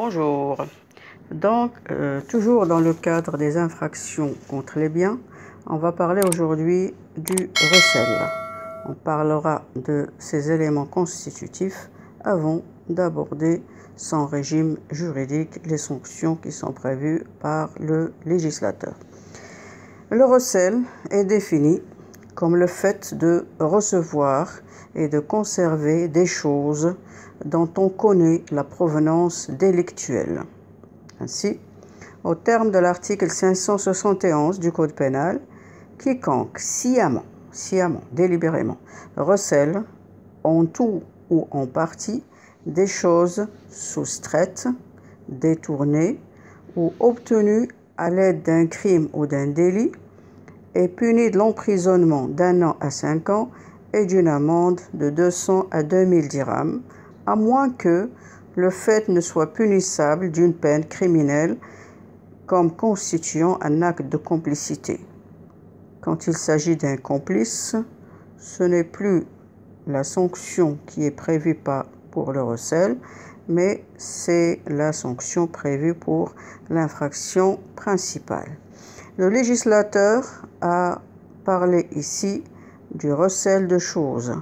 Bonjour. Donc, euh, toujours dans le cadre des infractions contre les biens, on va parler aujourd'hui du recel. On parlera de ses éléments constitutifs avant d'aborder son régime juridique, les sanctions qui sont prévues par le législateur. Le recel est défini comme le fait de recevoir et de conserver des choses dont on connaît la provenance délictuelle. Ainsi, au terme de l'article 571 du Code pénal, quiconque sciemment, sciemment, délibérément, recèle en tout ou en partie des choses soustraites, détournées ou obtenues à l'aide d'un crime ou d'un délit est puni de l'emprisonnement d'un an à cinq ans et d'une amende de 200 à 2000 dirhams à moins que le fait ne soit punissable d'une peine criminelle comme constituant un acte de complicité. Quand il s'agit d'un complice, ce n'est plus la sanction qui est prévue pas pour le recel, mais c'est la sanction prévue pour l'infraction principale. Le législateur a parlé ici du recel de choses,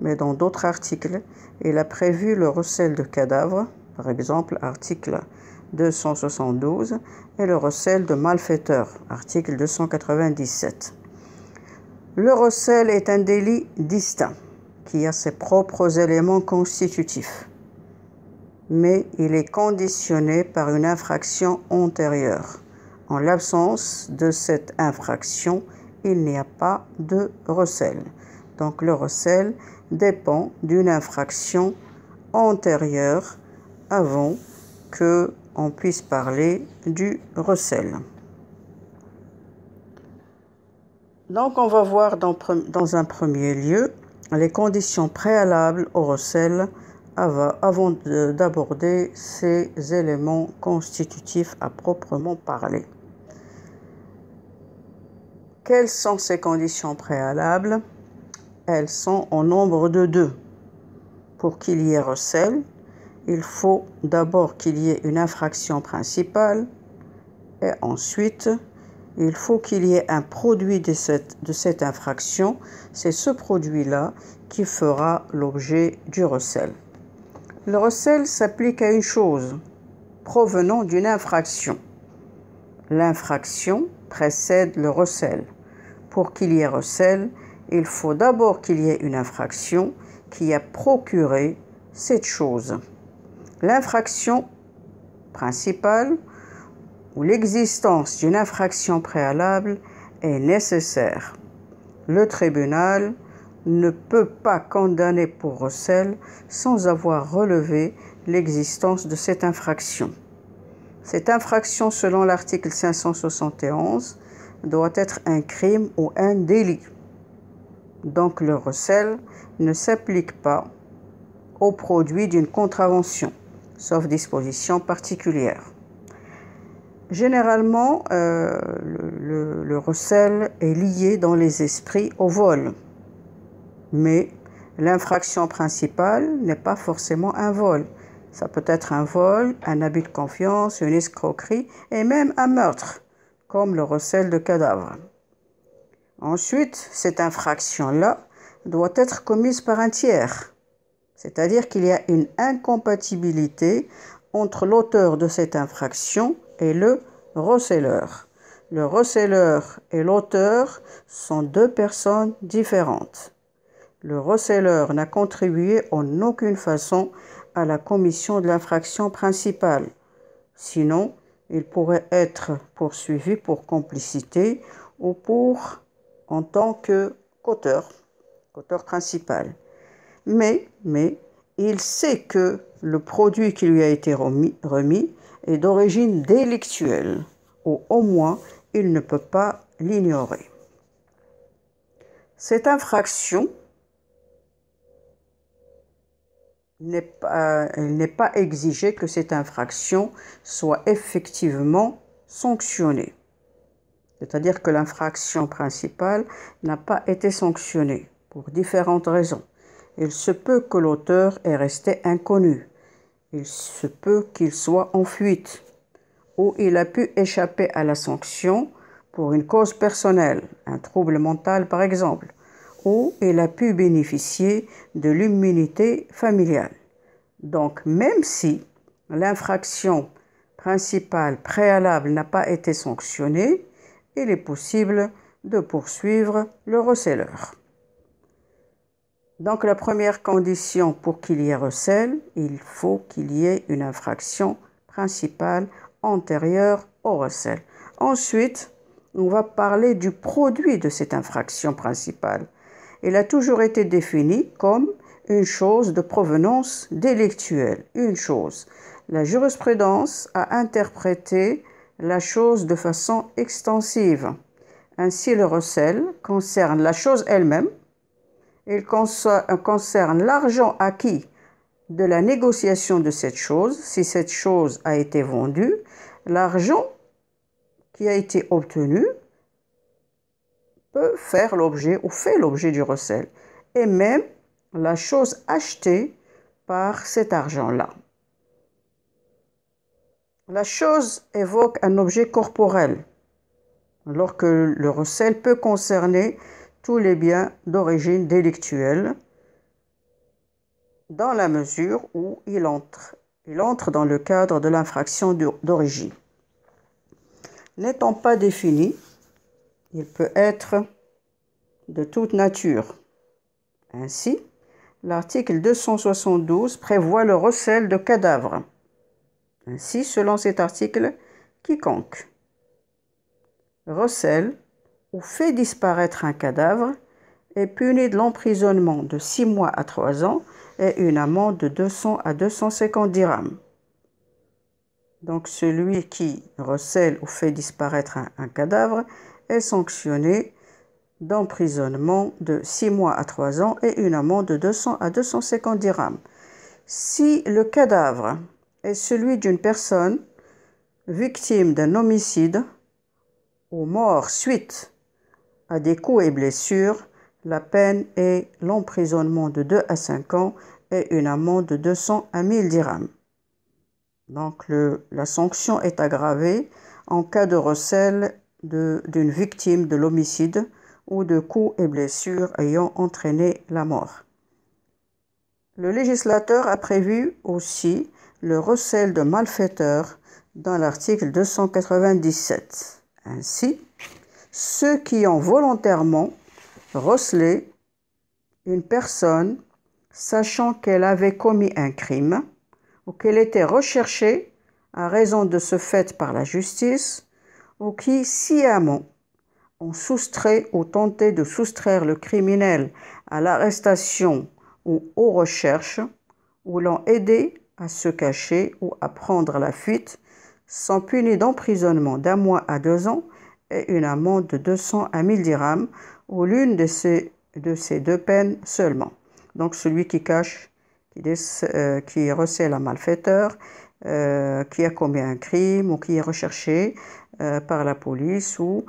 mais dans d'autres articles, il a prévu le recel de cadavres, par exemple article 272, et le recel de malfaiteurs, article 297. Le recel est un délit distinct qui a ses propres éléments constitutifs, mais il est conditionné par une infraction antérieure. En l'absence de cette infraction, il n'y a pas de recel. Donc le recel dépend d'une infraction antérieure avant que on puisse parler du recel. Donc on va voir dans, dans un premier lieu les conditions préalables au recel avant d'aborder ces éléments constitutifs à proprement parler. Quelles sont ces conditions préalables elles sont au nombre de deux. Pour qu'il y ait recel, il faut d'abord qu'il y ait une infraction principale et ensuite il faut qu'il y ait un produit de cette, infraction. C'est ce produit-là qui fera l'objet du recel. Le recel s'applique à une chose provenant d'une infraction. L'infraction précède le recel. Pour qu'il y ait recel, il faut d'abord qu'il y ait une infraction qui a procuré cette chose. L'infraction principale ou l'existence d'une infraction préalable est nécessaire. Le tribunal ne peut pas condamner pour recel sans avoir relevé l'existence de cette infraction. Cette infraction, selon l'article 571, doit être un crime ou un délit donc le recel, ne s'applique pas au produit d'une contravention, sauf disposition particulière. Généralement, euh, le, le, recel est lié dans les esprits au vol, mais l'infraction principale n'est pas forcément un vol. Ça peut être un vol, un abus de confiance, une escroquerie et même un meurtre, comme le recel de cadavres. Ensuite, cette infraction-là doit être commise par un tiers, c'est-à-dire qu'il y a une incompatibilité entre l'auteur de cette infraction et le receleur. Le receleur et l'auteur sont deux personnes différentes. Le receleur n'a contribué en aucune façon à la commission de l'infraction principale. Sinon, il pourrait être poursuivi pour complicité ou pour en tant que coteur, coteur principal. Mais, il sait que le produit qui lui a été remis, est d'origine délictuelle, ou au moins il ne peut pas l'ignorer. Cette infraction n'est pas, il n'est pas exigé que cette infraction soit effectivement sanctionnée c'est-à-dire que l'infraction principale n'a pas été sanctionnée pour différentes raisons. Il se peut que l'auteur est resté inconnu, il se peut qu'il soit en fuite, ou il a pu échapper à la sanction pour une cause personnelle, un trouble mental par exemple, ou il a pu bénéficier de l'immunité familiale. Donc même si l'infraction principale préalable n'a pas été sanctionnée, il est possible de poursuivre le receleur. Donc la première condition pour qu'il y ait recel, il faut qu'il y ait une infraction principale antérieure au recel. Ensuite, on va parler du produit de cette infraction principale. Elle a toujours été définie comme une chose de provenance délictuelle. Une chose. La jurisprudence a interprété la chose de façon extensive. Ainsi, le recel concerne la chose elle-même, il euh, concerne l'argent acquis de la négociation de cette chose, si cette chose a été vendue, l'argent qui a été obtenu peut faire l'objet ou fait l'objet du recel, et même la chose achetée par cet argent-là. La chose évoque un objet corporel, alors que le recel peut concerner tous les biens d'origine délictuelle, dans la mesure où il entre, il entre dans le cadre de l'infraction d'origine. N'étant pas défini, il peut être de toute nature. Ainsi, l'article 272 prévoit le recel de cadavres ainsi, selon cet article, quiconque recèle ou fait disparaître un cadavre est puni de l'emprisonnement de 6 mois à 3 ans et une amende de 200 à 250 dirhams. Donc celui qui recèle ou fait disparaître un, cadavre est sanctionné d'emprisonnement de 6 mois à 3 ans et une amende de 200 à 250 dirhams. Si le cadavre est celui d'une personne victime d'un homicide ou mort suite à des coups et blessures, la peine est l'emprisonnement de 2 à 5 ans et une amende de 200 à 1000 dirhams. Donc la sanction est aggravée en cas de recel d'une victime de l'homicide ou de coups et blessures ayant entraîné la mort. Le législateur a prévu aussi le recel de malfaiteurs dans l'article 297. Ainsi, ceux qui ont volontairement recelé une personne sachant qu'elle avait commis un crime ou qu'elle était recherchée à raison de ce fait par la justice ou qui sciemment ont soustrait ou tenté de soustraire le criminel à l'arrestation ou aux recherches ou l'ont aidé à se cacher ou à prendre la fuite sans puni d'emprisonnement d'un mois à deux ans et une amende de 200 à 1000 dirhams ou l'une de ces, de deux peines seulement. Donc celui qui cache, qui, euh, qui recèle un malfaiteur, euh, qui a commis un crime ou qui est recherché euh, par la police ou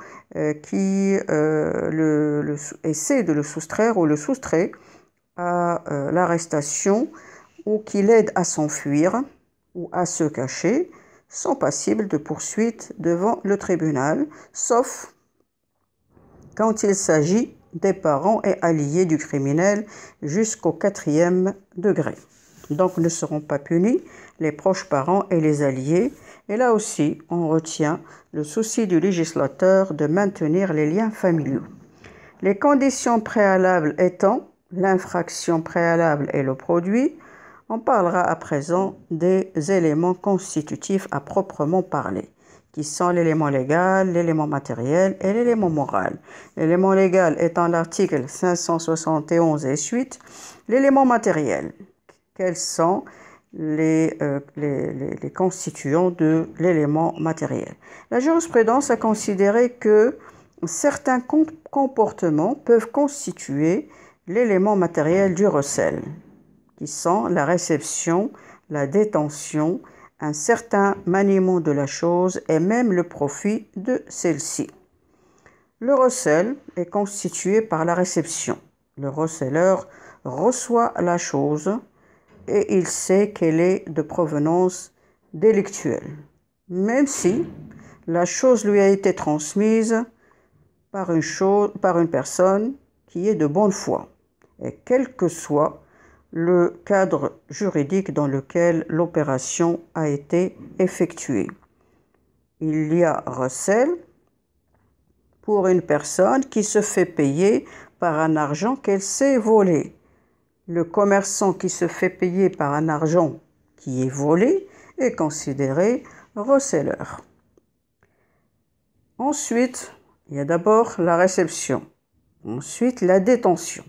qui le, essaie de le soustraire ou le soustrait à l'arrestation ou qui l'aident à s'enfuir ou à se cacher sont passibles de poursuite devant le tribunal, sauf quand il s'agit des parents et alliés du criminel jusqu'au quatrième degré. Donc ne seront pas punis les proches parents et les alliés. Et là aussi, on retient le souci du législateur de maintenir les liens familiaux. Les conditions préalables étant l'infraction préalable et le produit, on parlera à présent des éléments constitutifs à proprement parler, qui sont l'élément légal, l'élément matériel et l'élément moral. L'élément légal étant l'article 571 et suite, l'élément matériel, quels sont euh, les constituants de l'élément matériel. La jurisprudence a considéré que certains comportements peuvent constituer l'élément matériel du recel la réception, la détention, un certain maniement de la chose et même le profit de celle-ci. Le recel est constitué par la réception. Le receleur reçoit la chose et il sait qu'elle est de provenance délictuelle, même si la chose lui a été transmise par une, par une personne qui est de bonne foi. Et quel que soit le cadre juridique dans lequel l'opération a été effectuée. Il y a recel pour une personne qui se fait payer par un argent qu'elle s'est volé. Le commerçant qui se fait payer par un argent qui est volé est considéré recelleur. Ensuite, il y a d'abord la réception, ensuite la détention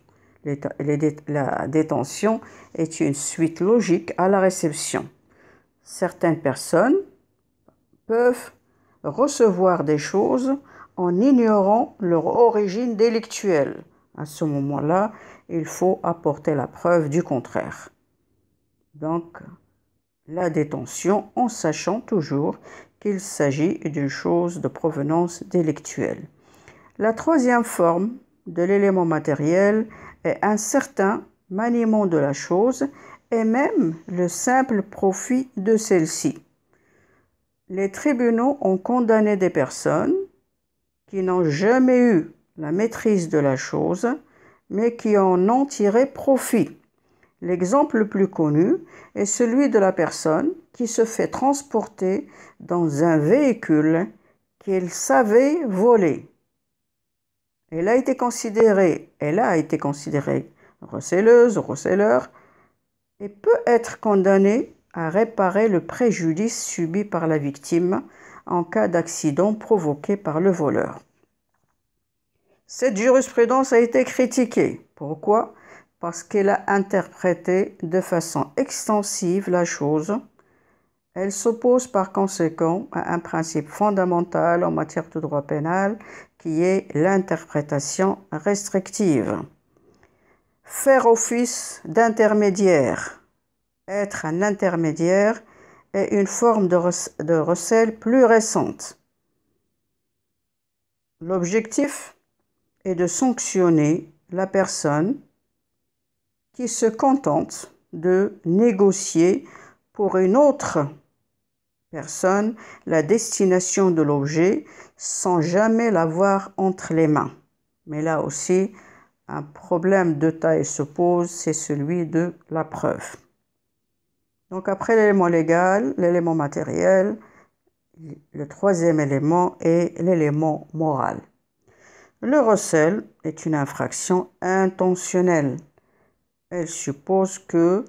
la détention est une suite logique à la réception. Certaines personnes peuvent recevoir des choses en ignorant leur origine délictuelle. À ce moment-là, il faut apporter la preuve du contraire. Donc, la détention en sachant toujours qu'il s'agit d'une chose de provenance délictuelle. La troisième forme de l'élément matériel et un certain maniement de la chose et même le simple profit de celle-ci. Les tribunaux ont condamné des personnes qui n'ont jamais eu la maîtrise de la chose, mais qui en ont tiré profit. L'exemple le plus connu est celui de la personne qui se fait transporter dans un véhicule qu'elle savait voler. Elle a été considérée, elle a été considérée recelleuse, recelleur et peut être condamnée à réparer le préjudice subi par la victime en cas d'accident provoqué par le voleur. Cette jurisprudence a été critiquée. Pourquoi Parce qu'elle a interprété de façon extensive la chose. Elle s'oppose par conséquent à un principe fondamental en matière de droit pénal qui est l'interprétation restrictive. Faire office d'intermédiaire. Être un intermédiaire est une forme de, recel plus récente. L'objectif est de sanctionner la personne qui se contente de négocier pour une autre personne la destination de l'objet sans jamais l'avoir entre les mains. Mais là aussi, un problème de taille se pose, c'est celui de la preuve. Donc après l'élément légal, l'élément matériel, le troisième élément est l'élément moral. Le recel est une infraction intentionnelle. Elle suppose que,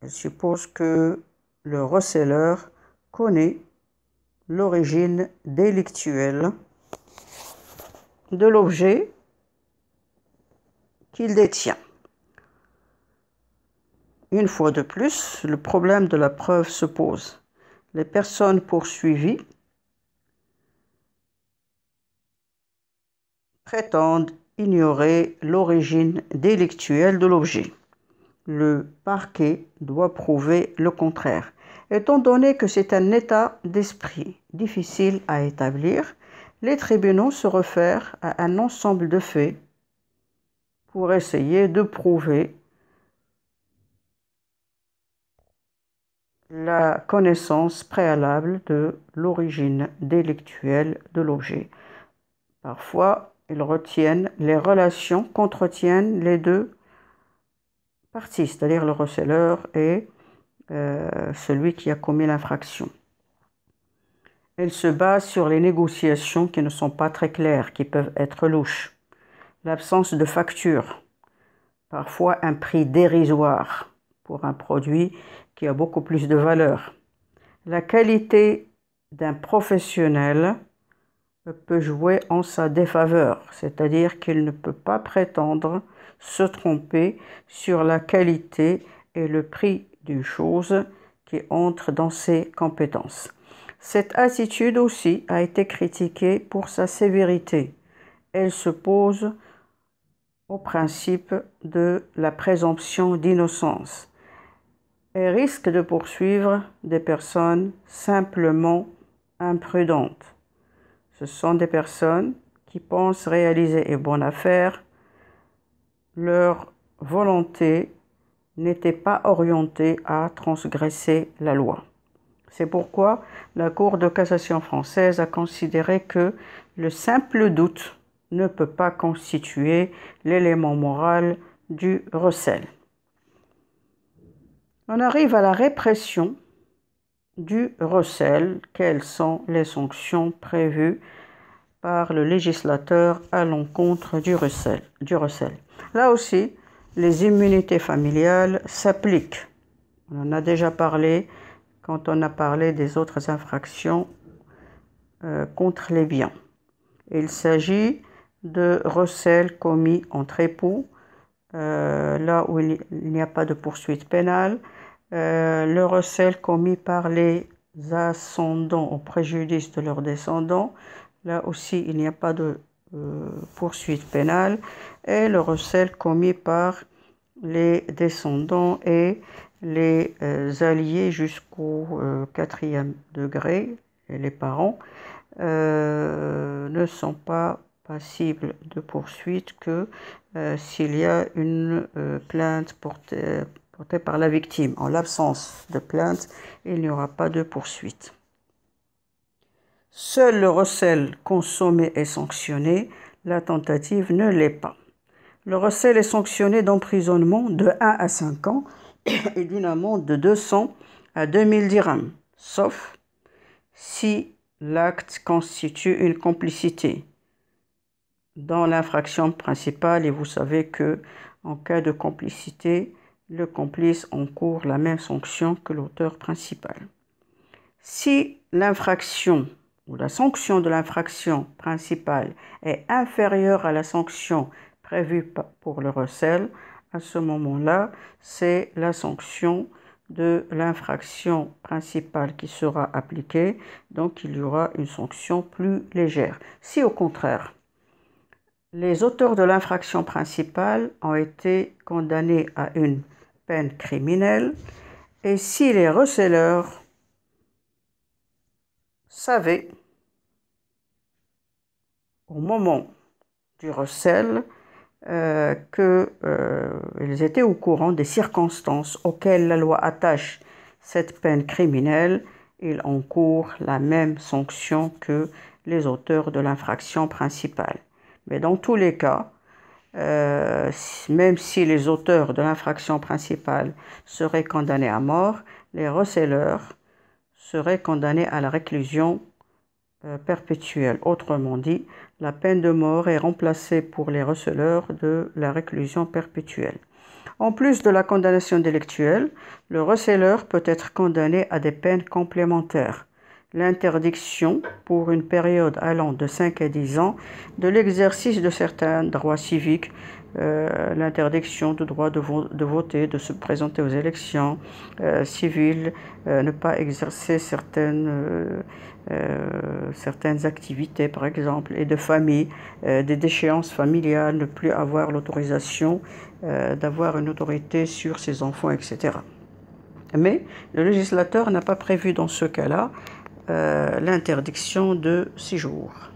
elle suppose que le receleur connaît l'origine délictuelle de l'objet qu'il détient. Une fois de plus, le problème de la preuve se pose. Les personnes poursuivies prétendent ignorer l'origine délictuelle de l'objet. Le parquet doit prouver le contraire. Étant donné que c'est un état d'esprit difficile à établir, les tribunaux se réfèrent à un ensemble de faits pour essayer de prouver la connaissance préalable de l'origine délictuelle de l'objet. Parfois, ils retiennent les relations qu'entretiennent les deux parties, c'est-à-dire le receleur et euh, celui qui a commis l'infraction. Elle se base sur les négociations qui ne sont pas très claires, qui peuvent être louches, l'absence de facture, parfois un prix dérisoire pour un produit qui a beaucoup plus de valeur. La qualité d'un professionnel peut jouer en sa défaveur, c'est-à-dire qu'il ne peut pas prétendre se tromper sur la qualité et le prix d'une chose qui entre dans ses compétences. Cette attitude aussi a été critiquée pour sa sévérité. Elle se pose au principe de la présomption d'innocence et risque de poursuivre des personnes simplement imprudentes. Ce sont des personnes qui pensent réaliser une bonne affaire leur volonté n'était pas orienté à transgresser la loi. C'est pourquoi la Cour de cassation française a considéré que le simple doute ne peut pas constituer l'élément moral du recel. On arrive à la répression du recel. Quelles sont les sanctions prévues par le législateur à l'encontre du recel, du recel Là aussi, les immunités familiales s'appliquent. On en a déjà parlé quand on a parlé des autres infractions euh, contre les biens. Il s'agit de recel commis entre époux, euh, là où il n'y a pas de poursuite pénale, euh, le recel commis par les ascendants au préjudice de leurs descendants, là aussi il n'y a pas de poursuite pénale, et le recel commis par les descendants et les euh, alliés jusqu'au euh, quatrième degré, les parents, euh, ne sont pas passibles de poursuite que s'il y a une plainte portée, portée par la victime. En l'absence de plainte, il n'y aura pas de poursuite. Seul le recel consommé est sanctionné, la tentative ne l'est pas. Le recel est sanctionné d'emprisonnement de 1 à 5 ans et d'une amende de 200 à 2000 dirhams, sauf si l'acte constitue une complicité dans l'infraction principale et vous savez que en cas de complicité, le complice encourt la même sanction que l'auteur principal. Si l'infraction ou la sanction de l'infraction principale est inférieure à la sanction prévu pour le recel, à ce moment-là, c'est la sanction de l'infraction principale qui sera appliquée, donc il y aura une sanction plus légère. Si au contraire, les auteurs de l'infraction principale ont été condamnés à une peine criminelle et si les receleurs savaient au moment du recel euh, qu'ils euh, étaient au courant des circonstances auxquelles la loi attache cette peine criminelle, ils encourent la même sanction que les auteurs de l'infraction principale. Mais dans tous les cas, euh, même si les auteurs de l'infraction principale seraient condamnés à mort, les receleurs seraient condamnés à la réclusion euh, perpétuelle. Autrement dit, la peine de mort est remplacée pour les receleurs de la réclusion perpétuelle. En plus de la condamnation délictuelle, le receleur peut être condamné à des peines complémentaires. L'interdiction, pour une période allant de 5 à 10 ans, de l'exercice de certains droits civiques, euh, l'interdiction du droit de, voter, de se présenter aux élections euh, civiles, euh, ne pas exercer certaines, certaines activités, par exemple, et de famille, des déchéances familiales, ne plus avoir l'autorisation d'avoir une autorité sur ses enfants, etc. Mais le législateur n'a pas prévu dans ce cas-là l'interdiction de six jours.